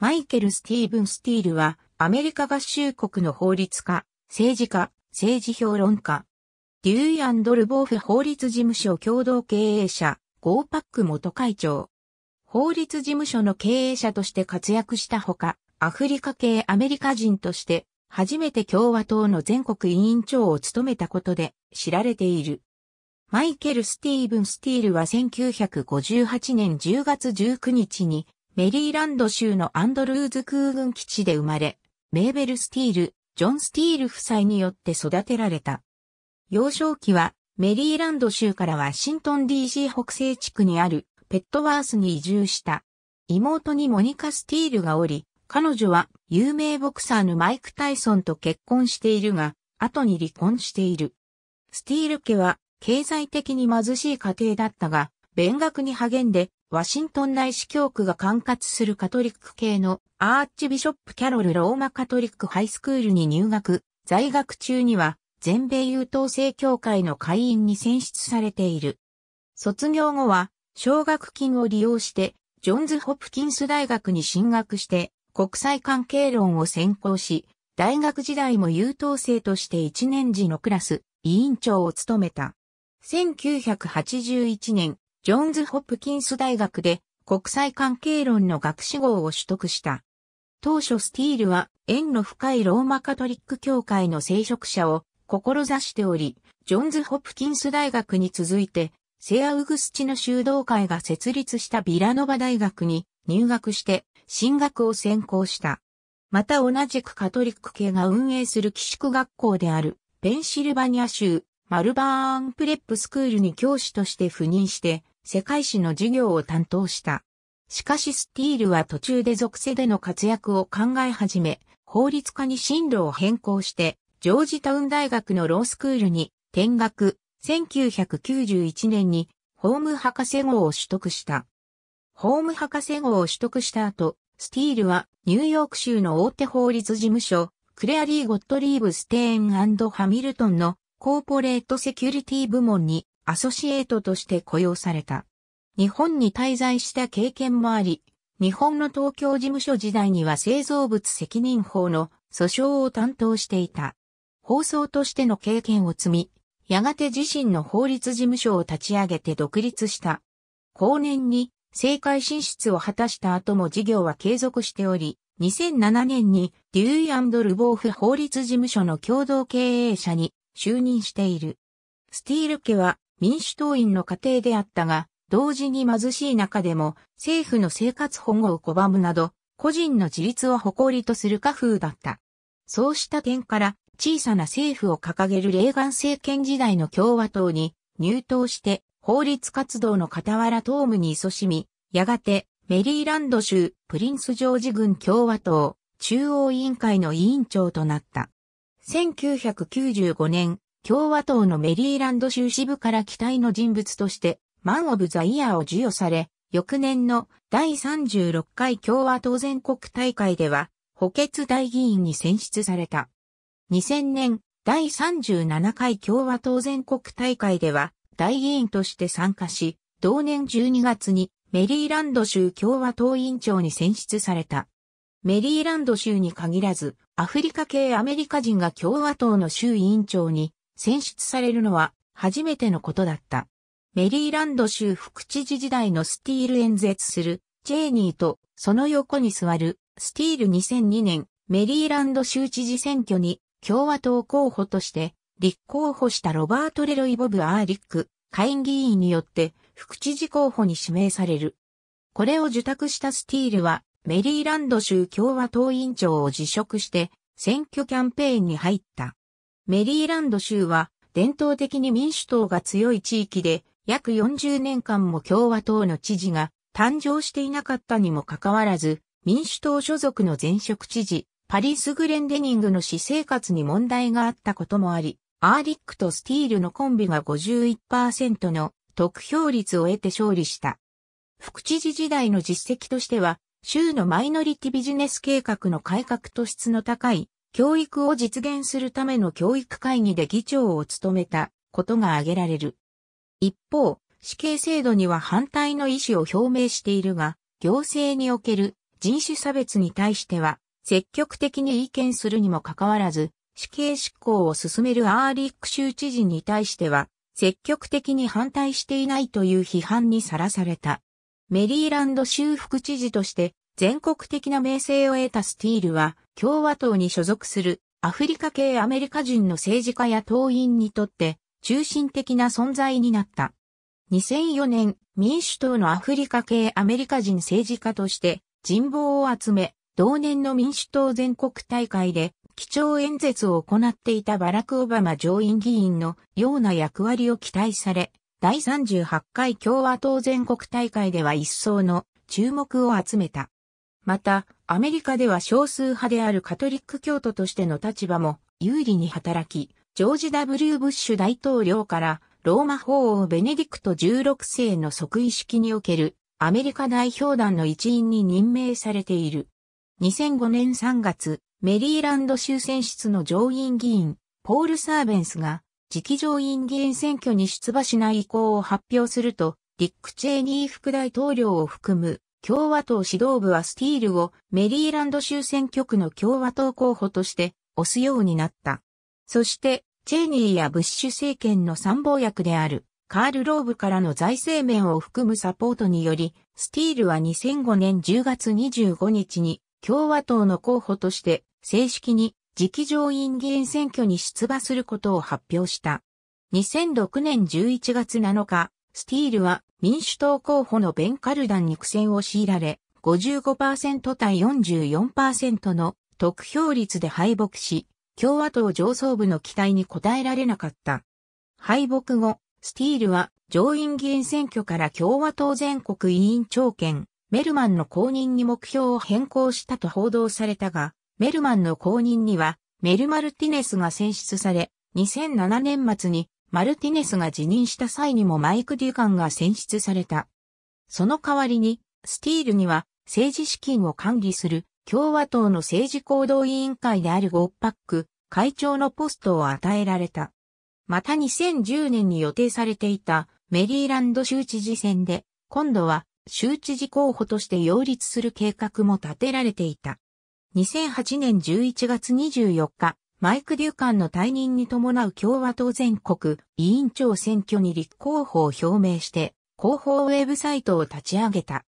マイケル・スティーブン・スティールは、アメリカ合衆国の法律家、政治家、政治評論家。デューイ・ドルボーフ法律事務所共同経営者、ゴーパック元会長。法律事務所の経営者として活躍したほか、アフリカ系アメリカ人として、初めて共和党の全国委員長を務めたことで知られている。マイケル・スティーブン・スティールは1958年10月19日にメリーランド州のアンドルーズ空軍基地で生まれ、メーベル・スティール、ジョン・スティール夫妻によって育てられた。幼少期はメリーランド州からワシントン DC 北西地区にあるペットワースに移住した。妹にモニカ・スティールがおり、彼女は有名ボクサーのマイク・タイソンと結婚しているが、後に離婚している。スティール家は経済的に貧しい家庭だったが、勉学に励んでワシントン内司教区が管轄するカトリック系のアーチビショップキャロルローマカトリックハイスクールに入学、在学中には全米優等生協会の会員に選出されている。卒業後は奨学金を利用してジョンズ・ホプキンス大学に進学して国際関係論を専攻し、大学時代も優等生として1年次のクラス委員長を務めた。1981年、ジョーンズ・ホップキンス大学で国際関係論の学士号を取得した。当初スティールは縁の深いローマカトリック教会の聖職者を志しており、ジョーンズ・ホップキンス大学に続いて、セアウグスチの修道会が設立したビラノバ大学に入学して進学を専攻した。また同じくカトリック系が運営する寄宿学校であるペンシルバニア州マルバーンプレップスクールに教師として赴任して、世界史の授業を担当した。しかしスティールは途中で属性での活躍を考え始め、法律家に進路を変更して、ジョージタウン大学のロースクールに転学、1991年にホーム博士号を取得した。ホーム博士号を取得した後、スティールはニューヨーク州の大手法律事務所、クレアリー・ゴットリーブ・ステーンハミルトンのコーポレートセキュリティ部門にアソシエートとして雇用された。日本に滞在した経験もあり、日本の東京事務所時代には製造物責任法の訴訟を担当していた。放送としての経験を積み、やがて自身の法律事務所を立ち上げて独立した。後年に政界進出を果たした後も事業は継続しており、2007年にデューイルボーフ法律事務所の共同経営者に就任している。スティール家は民主党員の家庭であったが、同時に貧しい中でも政府の生活保護を拒むなど、個人の自立を誇りとする家風だった。そうした点から小さな政府を掲げるレーガン政権時代の共和党に入党して法律活動の傍ら党務に勤しみ、やがてメリーランド州プリンスジョージ郡共和党中央委員会の委員長となった。1995年、共和党のメリーランド州支部から期待の人物として、マン・オブ・ザ・イヤーを授与され、翌年の第36回共和党全国大会では、補欠大議員に選出された。2000年、第37回共和党全国大会では、大議員として参加し、同年12月にメリーランド州共和党委員長に選出された。メリーランド州に限らず、アフリカ系アメリカ人が共和党の州委員長に選出されるのは初めてのことだった。メリーランド州副知事時代のスティール演説するジェーニーとその横に座るスティール2002年メリーランド州知事選挙に共和党候補として立候補したロバート・レロイ・ボブ・アーリック下院議員によって副知事候補に指名される。これを受託したスティールはメリーランド州共和党委員長を辞職して選挙キャンペーンに入った。メリーランド州は伝統的に民主党が強い地域で約40年間も共和党の知事が誕生していなかったにもかかわらず民主党所属の前職知事パリス・グレンデニングの私生活に問題があったこともあり、アーリックとスティールのコンビが51%の得票率を得て勝利した。副知事時代の実績としては、州のマイノリティビジネス計画の改革と質の高い教育を実現するための教育会議で議長を務めたことが挙げられる。一方、死刑制度には反対の意思を表明しているが、行政における人種差別に対しては積極的に意見するにもかかわらず、死刑執行を進めるアーリック州知事に対しては積極的に反対していないという批判にさらされた。メリーランド州副知事として全国的な名声を得たスティールは共和党に所属するアフリカ系アメリカ人の政治家や党員にとって中心的な存在になった。2004年、民主党のアフリカ系アメリカ人政治家として人望を集め、同年の民主党全国大会で基調演説を行っていたバラク・オバマ上院議員のような役割を期待され、第38回共和党全国大会では一層の注目を集めた。また、アメリカでは少数派であるカトリック教徒としての立場も有利に働き、ジョージ・ W・ ブッシュ大統領からローマ法王ベネディクト16世の即位式におけるアメリカ代表団の一員に任命されている。2005年3月、メリーランド州選出の上院議員、ポール・サーベンスが直上院議員選挙に出馬しない意向を発表すると、リック・チェーニー副大統領を含む共和党指導部はスティールをメリーランド州選挙区の共和党候補として推すようになった。そして、チェーニーやブッシュ政権の参謀役であるカール・ローブからの財政面を含むサポートにより、スティールは2005年10月25日に共和党の候補として正式に次期上院議員選挙に出馬することを発表した。2006年11月7日、スティールは民主党候補のベン・カルダンに苦戦を強いられ、55%対44%の得票率で敗北し、共和党上層部の期待に応えられなかった。敗北後、スティールは上院議員選挙から共和党全国委員長権、メルマンの公認に目標を変更したと報道されたが、メルマンの後任には、メル・マルティネスが選出され、2007年末にマルティネスが辞任した際にもマイク・デュカンが選出された。その代わりに、スティールには政治資金を管理する共和党の政治行動委員会であるゴッパック会長のポストを与えられた。また2010年に予定されていたメリーランド州知事選で、今度は州知事候補として擁立する計画も立てられていた。2008年11月24日、マイク・デューカンの退任に伴う共和党全国委員長選挙に立候補を表明して、広報ウェブサイトを立ち上げた。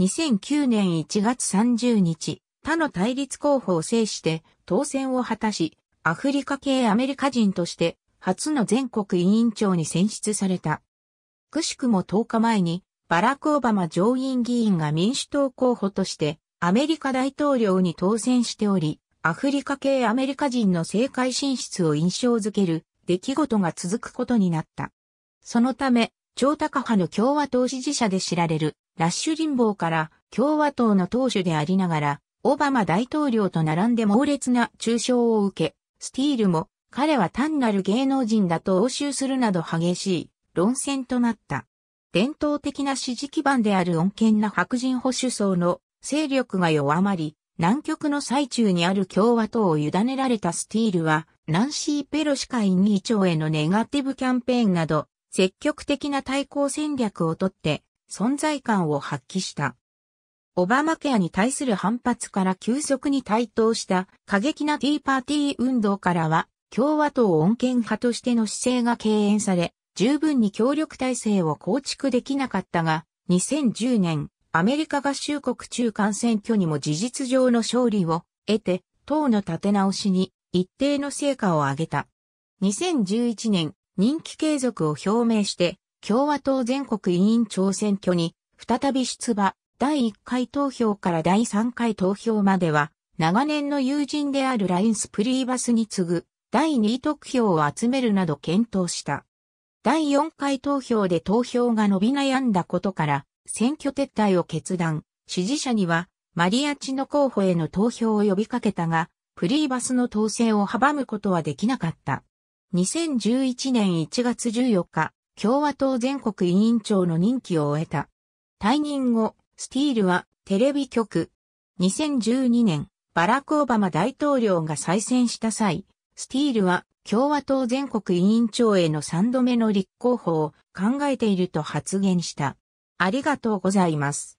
2009年1月30日、他の対立候補を制して当選を果たし、アフリカ系アメリカ人として初の全国委員長に選出された。くしくも10日前にバラク・オバマ上院議員が民主党候補としてアメリカ大統領に当選しており、アフリカ系アメリカ人の政界進出を印象づける出来事が続くことになった。そのため、超高派の共和党支持者で知られるラッシュボーから共和党の党首でありながら、オバマ大統領と並んで猛烈な中傷を受け、スティールも彼は単なる芸能人だと応酬するなど激しい論戦となった。伝統的な支持基盤である穏健な白人保守層の勢力が弱まり、南極の最中にある共和党を委ねられたスティールは、ナンシー・ペロシ下院議長へのネガティブキャンペーンなど、積極的な対抗戦略をとって、存在感を発揮した。オバマケアに対する反発から急速に台頭した過激なティーパーティー運動からは、共和党穏健派としての姿勢が敬遠され、十分に協力体制を構築できなかったが、2010年、アメリカ合衆国中間選挙にも事実上の勝利を得て、党の立て直しに一定の成果を上げた。2011年、任期継続を表明して、共和党全国委員長選挙に再び出馬、第1回投票から第3回投票までは、長年の友人であるラインスプリーバスに次ぐ、第2位得票を集めるなど検討した。第4回投票で投票が伸び悩んだことから、選挙撤退を決断、支持者にはマリアチの候補への投票を呼びかけたが、プリーバスの当選を阻むことはできなかった。2011年1月14日、共和党全国委員長の任期を終えた。退任後、スティールはテレビ局。2012年、バラク・オバマ大統領が再選した際、スティールは共和党全国委員長への3度目の立候補を考えていると発言した。ありがとうございます。